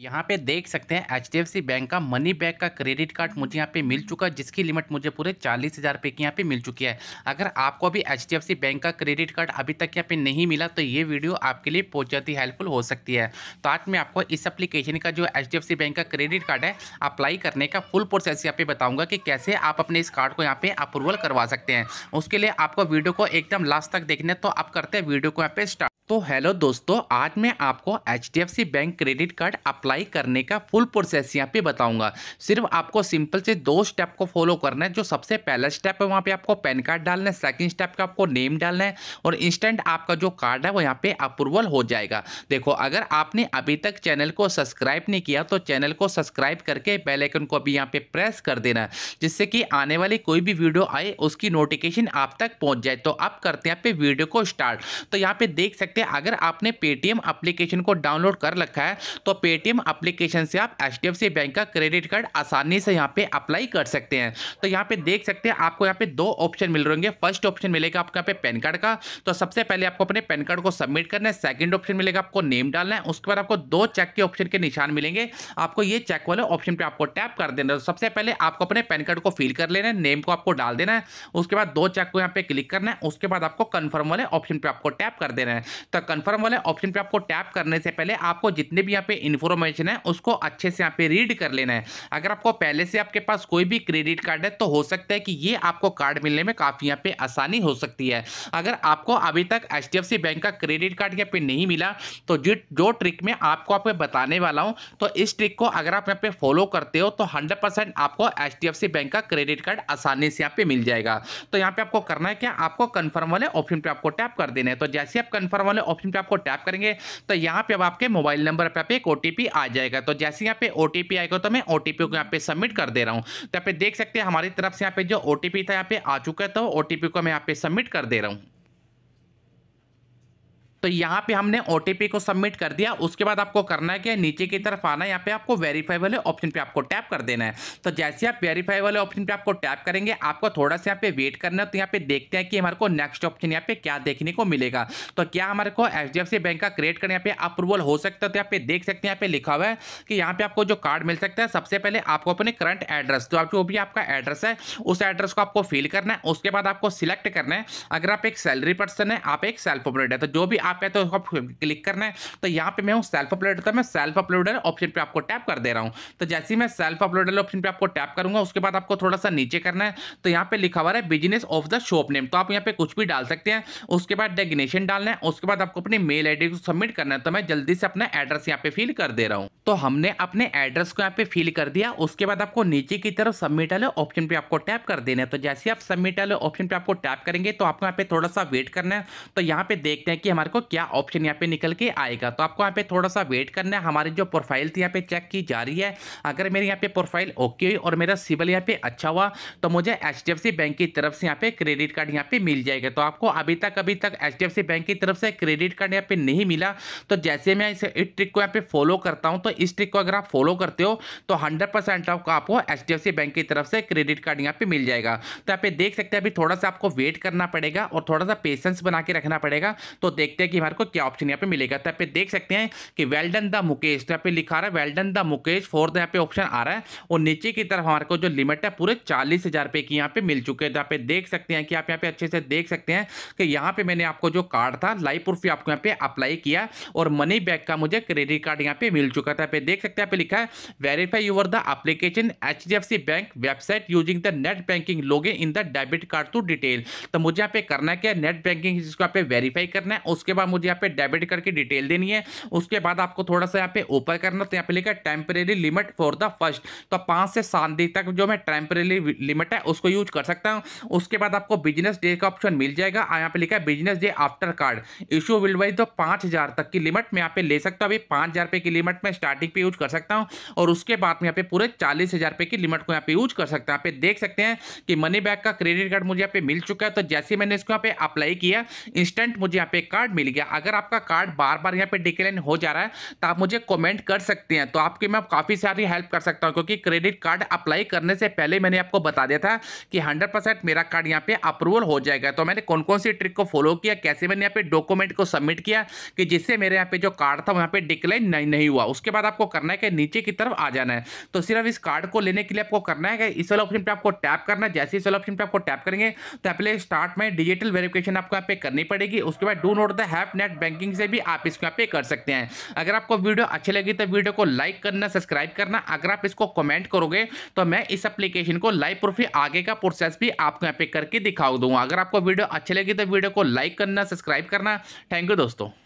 यहाँ पे देख सकते हैं H D F C bank का मनी बैक का क्रेडिट कार्ड मुझे यहाँ पे मिल चुका है जिसकी लिमिट मुझे पूरे चालीस हज़ार रुपये की यहाँ पे मिल चुकी है अगर आपको अभी H D F C bank का क्रेडिट कार्ड अभी तक यहाँ पे नहीं मिला तो ये वीडियो आपके लिए बहुत ज़्यादा हेल्पफुल हो सकती है तो आज मैं आपको इस अप्लीकेशन का जो एच बैंक का क्रेडिट कार्ड है अप्लाई करने का फुल प्रोसेस यहाँ पे बताऊँगा कि कैसे आप अपने इस कार्ड को यहाँ पे अप्रूवल करवा सकते हैं उसके लिए आपको वीडियो को एकदम लास्ट तक देखना तो आप करते हैं वीडियो को यहाँ पे स्टार्ट तो हेलो दोस्तों आज मैं आपको H bank credit card apply करने का फुल प्रोसेस यहाँ पे बताऊंगा सिर्फ आपको सिंपल से दो स्टेप को फॉलो करना है जो सबसे पहला स्टेप है वहाँ पे आपको पैन कार्ड डालना है सेकंड स्टेप का आपको नेम डालना है और इंस्टेंट आपका जो कार्ड है वो यहाँ पे अप्रूवल हो जाएगा देखो अगर आपने अभी तक चैनल को सब्सक्राइब नहीं किया तो चैनल को सब्सक्राइब करके बेलाइकन को अभी यहाँ पे प्रेस कर देना जिससे कि आने वाली कोई भी वीडियो आए उसकी नोटिफिकेशन आप तक पहुँच जाए तो आप करते हैं पे वीडियो को स्टार्ट तो यहाँ पे देख सकते हैं अगर आपने पेटीएम अप्लीकेशन को डाउनलोड कर रखा है तो पेटीएम पेटीएम अप्लीकेशन से आप एच बैंक का क्रेडिट कार्ड आसानी से यहाँ पे अप्लाई कर सकते हैं तो यहाँ पे देख सकते हैं आपको यहाँ पे दो ऑप्शन मिल रहे होंगे फर्स्ट ऑप्शन मिलेगा आपको यहाँ पे पैन कार्ड का तो सबसे पहले आपको अपने पैन कार्ड को सबमिट करना है सेकेंड ऑप्शन मिलेगा आपको नेम डालना है उसके बाद आपको दो चेक के ऑप्शन के निशान मिलेंगे आपको ये चेक वाले ऑप्शन पर आपको टैप कर देना है तो सबसे पहले आपको अपने पैन कार्ड को फिल कर लेना है नेम को आपको डाल देना है उसके बाद दो चेक को यहाँ पे क्लिक करना है उसके बाद आपको कन्फर्म वाले ऑप्शन पर आपको टैप कर देना है तो कन्फर्म वाले ऑप्शन पर आपको टैप करने से पहले आपको जितने भी यहाँ पे इन्फॉर्मेशन इन्फॉर्मेशन है उसको अच्छे से यहाँ पे रीड कर लेना है अगर आपको पहले से आपके पास कोई भी क्रेडिट कार्ड है तो हो सकता है कि ये आपको कार्ड मिलने में काफ़ी यहाँ पे आसानी हो सकती है अगर आपको अभी तक एच बैंक का क्रेडिट कार्ड यहाँ पे नहीं मिला तो जो जो ट्रिक मैं आपको आप बताने वाला हूँ तो इस ट्रिक को अगर आप यहाँ पे फॉलो करते हो तो हंड्रेड आपको एच बैंक का क्रेडिट कार्ड आसानी से यहाँ पे मिल जाएगा तो यहाँ पे आपको करना है क्या आपको कन्फर्म वाले ऑप्शन पर आपको टैप कर देना है तो जैसे आप कन्फर्म वाले ऑप्शन पर आपको टैप करेंगे तो यहाँ पे अब आपके मोबाइल नंबर आप एक ओटीपी आ जाएगा तो जैसे यहाँ पे ओ आएगा तो मैं ओ को यहाँ पे सबमिट कर दे रहा हूँ तो यहाँ पे देख सकते हैं हमारी तरफ से यहाँ पे जो ओ था यहाँ पे आ चुका है तो ओ को मैं यहाँ पे सबमिट कर दे रहा हूँ तो यहाँ पे हमने ओ को सबमिट कर दिया उसके बाद आपको करना है कि नीचे की तरफ आना है यहाँ पे आपको वेरीफाई वाले ऑप्शन पे आपको टैप कर देना है तो जैसे आप वेरीफाई वाले ऑप्शन पे आपको टैप करेंगे आपको थोड़ा सा यहाँ पे वेट करना है तो यहाँ पे देखते हैं कि हमारे को नेक्स्ट ऑप्शन यहाँ पे क्या देखने को मिलेगा तो क्या हमारे को एच बैंक का क्रिएट करने यहाँ पे अप्रूवल हो सकता है तो यहाँ पे देख सकते हैं यहाँ पे लिखा हुआ है कि यहाँ पे आपको जो कार्ड मिल सकता है सबसे पहले आपको अपने करंट एड्रेस तो जो भी आपका एड्रेस है उस एड्रेस को आपको फिल करना है उसके बाद आपको सिलेक्ट करना है अगर आप एक सैलरी पर्सन है आप एक सेल्फ ऑपरेटर तो जो भी आप यहाँ पे तो आपको क्लिक करना है तो यहाँ पे मैं हूँ सेल्फ अपलोडर तो मैं सेल्फ अपलोडर ऑप्शन पे आपको टैप कर दे रहा हूँ तो जैसे ही मैं सेल्फ अपलोडर ऑप्शन पे आपको टैप करूँगा उसके बाद आपको थोड़ा सा नीचे करना है तो यहाँ पे लिखा हुआ है business of the shop name तो आप यहाँ पे कुछ भी डाल सकते हैं उसके बाद डेग्नेशन डालना है उसके बाद आपको अपनी मेल आई को सबमिट करना है तो मैं जल्दी से अपना एड्रेस यहाँ पे फिल कर दे रहा हूँ तो हमने अपने एड्रेस को यहाँ पे फिल कर दिया उसके बाद आपको नीचे की तरफ सबमिट वाले ऑप्शन पे आपको टैप कर देना है तो जैसे आप सबमिट वाले ऑप्शन पे आपको टैप करेंगे तो आपको यहाँ पे थोड़ा सा वेट करना है तो यहाँ पे देखते हैं कि हमारे को क्या ऑप्शन यहाँ पे निकल के आएगा तो आपको यहाँ पे थोड़ा सा वेट करना है हमारी जो प्रोफाइल थी यहाँ पे चेक की जा रही है अगर मेरी यहाँ पे प्रोफाइल ओके हुई और मेरा सिविल यहाँ पे अच्छा हुआ तो मुझे एच बैंक की तरफ से यहाँ पे क्रेडिट कार्ड यहाँ पे मिल जाएगा तो आपको अभी तक अभी तक एच बैंक की तरफ से क्रेडिट कार्ड यहाँ पे नहीं मिला तो जैसे मैं इस ट्रिक को यहाँ पे फॉलो करता हूँ तो दोस्तों इस ट्रिक को अगर आप फॉलो करते हो तो हंड्रेड परसेंट आपको एच बैंक की तरफ से क्रेडिट कार्ड यहाँ पे मिल जाएगा तो यहाँ पे देख सकते हैं अभी थोड़ा सा आपको वेट करना पड़ेगा और थोड़ा सा पेशेंस बना के रखना पड़ेगा तो देखते हैं कि हमारे को क्या ऑप्शन यहाँ पे मिलेगा तो यहाँ पे देख सकते हैं कि वेल्डन द मुकेश तो यहाँ पे लिखा रहा है वेल्डन द मुकेश फोर्थ यहाँ पे ऑप्शन आ रहा है और नीचे की तरफ हमारे को जो लिमिट है पूरे चालीस हज़ार रुपये की यहाँ पे मिल चुके हैं तो यहाँ पे देख सकते हैं कि आप यहाँ पे अच्छे से देख सकते हैं कि यहाँ पे मैंने आपको जो कार्ड था लाइव प्रूफ आपको यहाँ पे अप्लाई किया और मनी बैक का मुझे क्रेडिट कार्ड यहाँ पे मिल चुका था है पे देख सकते हैं यहाँ पे लिखा है verify your the application H D F C bank website using the net banking log in the debit card to detail तो मुझे यहाँ पे करना क्या नेट बैंकिंग जिसको आप वेरीफाई करना है उसके बाद मुझे यहाँ पे डेबिट कार्ड की डिटेल देनी है उसके बाद आपको थोड़ा सा यहाँ पे ऊपर करना तो यहाँ पे लिखा है temporary limit for the first तो पाँच से सात दिन तक जो मैं टेम्परेरी लिमिट है उसको यूज कर सकता हूँ उसके बाद आपको बिजनेस डे का ऑप्शन मिल जाएगा यहाँ पे लिखा है business day after card issue will wise तो पाँच तक की लिमिट मैं यहाँ पे ले सकता हूँ अभी पाँच हज़ार की लिमिट में स्टार्ट स्टार्टिंग पे यूज कर सकता हूँ और उसके बाद में यहाँ पे पूरे चालीस हज़ार रुपये की लिमिट को यहाँ पे यूज कर सकता हूँ यहाँ पे देख सकते हैं कि मनी बैग का क्रेडिट कार्ड मुझे यहाँ पे मिल चुका है तो जैसे मैंने इसको यहाँ पे अप्लाई किया इंस्टेंट मुझे यहाँ पे कार्ड मिल गया अगर आपका कार्ड बार बार यहाँ पे डिक्लाइन हो जा रहा है तो आप मुझे कॉमेंट कर सकते हैं तो आपकी मैं काफ़ी सारी हेल्प कर सकता हूँ क्योंकि क्रेडिट कार्ड अप्लाई करने से पहले मैंने आपको बता दिया था कि हंड्रेड मेरा कार्ड यहाँ पे अप्रूवल हो जाएगा तो मैंने कौन कौन सी ट्रिक को फॉलो किया कैसे मैंने यहाँ पे डॉक्यूमेंट को सबमिट किया कि जिससे मेरे यहाँ पे जो कार्ड था वहाँ पे डिक्लाइन नहीं हुआ उसके बाद बाद आपको करना है कि नीचे की तरफ आ जाना है तो सिर्फ इस कार्ड को लेने के लिए आपको करना है कि इस वाला ऑप्शन पर आपको टैप करना है जैसे इस वाला ऑप्शन पर आपको टैप करेंगे तो पहले स्टार्ट में डिजिटल वेरिफिकेशन आपको यहाँ पे करनी पड़ेगी उसके बाद डू नोट द हैप नेट बैंकिंग से भी आप इसको यहाँ पे कर सकते हैं अगर आपको वीडियो अच्छी लगी तो वीडियो को लाइक करना सब्सक्राइब करना अगर आप इसको कमेंट करोगे तो मैं इस एप्लीकेशन को लाइव प्रूफ ही आगे का प्रोसेस भी आपको यहाँ पे करके दिखाऊ दूंगा अगर आपको वीडियो अच्छी लगी तो वीडियो को लाइक करना सब्सक्राइब करना थैंक यू दोस्तों